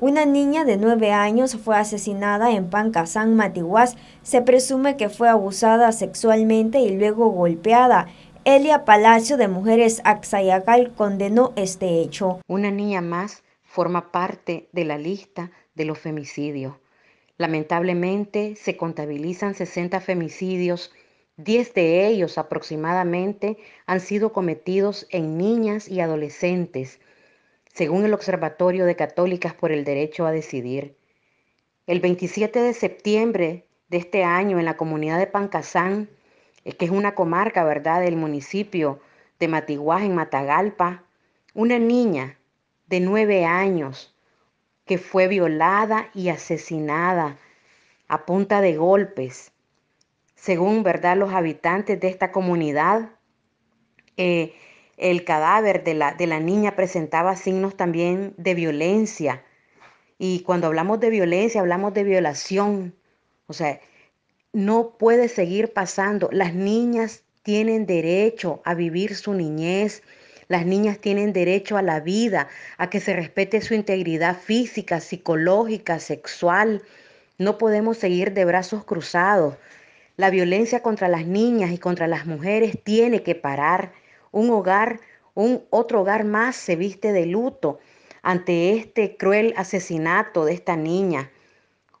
Una niña de nueve años fue asesinada en Pancasán, Matihuas. Se presume que fue abusada sexualmente y luego golpeada. Elia Palacio de Mujeres Axayacal condenó este hecho. Una niña más forma parte de la lista de los femicidios. Lamentablemente se contabilizan 60 femicidios, 10 de ellos aproximadamente han sido cometidos en niñas y adolescentes. Según el Observatorio de Católicas por el Derecho a Decidir, el 27 de septiembre de este año en la comunidad de Pancasán, eh, que es una comarca, ¿verdad?, del municipio de Matiguá, en Matagalpa, una niña de nueve años que fue violada y asesinada a punta de golpes. Según, ¿verdad?, los habitantes de esta comunidad, eh, el cadáver de la, niña presentaba signos también de violencia. Y cuando hablamos de violencia, hablamos de violación. O sea, no puede seguir pasando. Las niñas tienen derecho a vivir su niñez. Las niñas tienen derecho a la vida, a que se respete su integridad física, psicológica, sexual. No podemos seguir de brazos cruzados. La violencia contra las niñas y contra las mujeres tiene que parar un hogar, un otro hogar más se viste de luto ante este cruel asesinato de esta niña.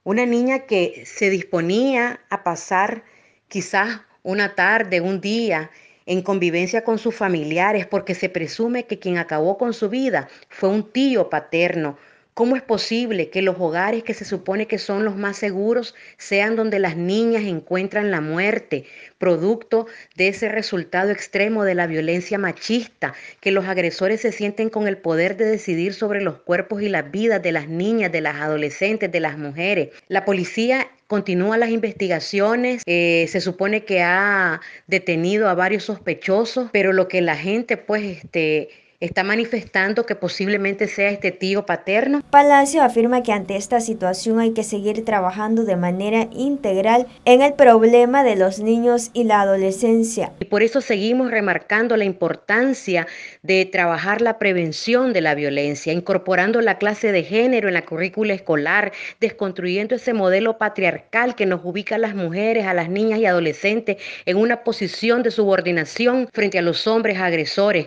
Una niña que se disponía a pasar quizás una tarde, un día, en convivencia con sus familiares, porque se presume que quien acabó con su vida fue un tío paterno, ¿Cómo es posible que los hogares que se supone que son los más seguros sean donde las niñas encuentran la muerte, producto de ese resultado extremo de la violencia machista, que los agresores se sienten con el poder de decidir sobre los cuerpos y las vidas de las niñas, de las adolescentes, de las mujeres? La policía continúa las investigaciones, eh, se supone que ha detenido a varios sospechosos, pero lo que la gente pues este está manifestando que posiblemente sea este tío paterno. Palacio afirma que ante esta situación hay que seguir trabajando de manera integral en el problema de los niños y la adolescencia. Y por eso seguimos remarcando la importancia de trabajar la prevención de la violencia, incorporando la clase de género en la currícula escolar, desconstruyendo ese modelo patriarcal que nos ubica a las mujeres, a las niñas y adolescentes en una posición de subordinación frente a los hombres agresores.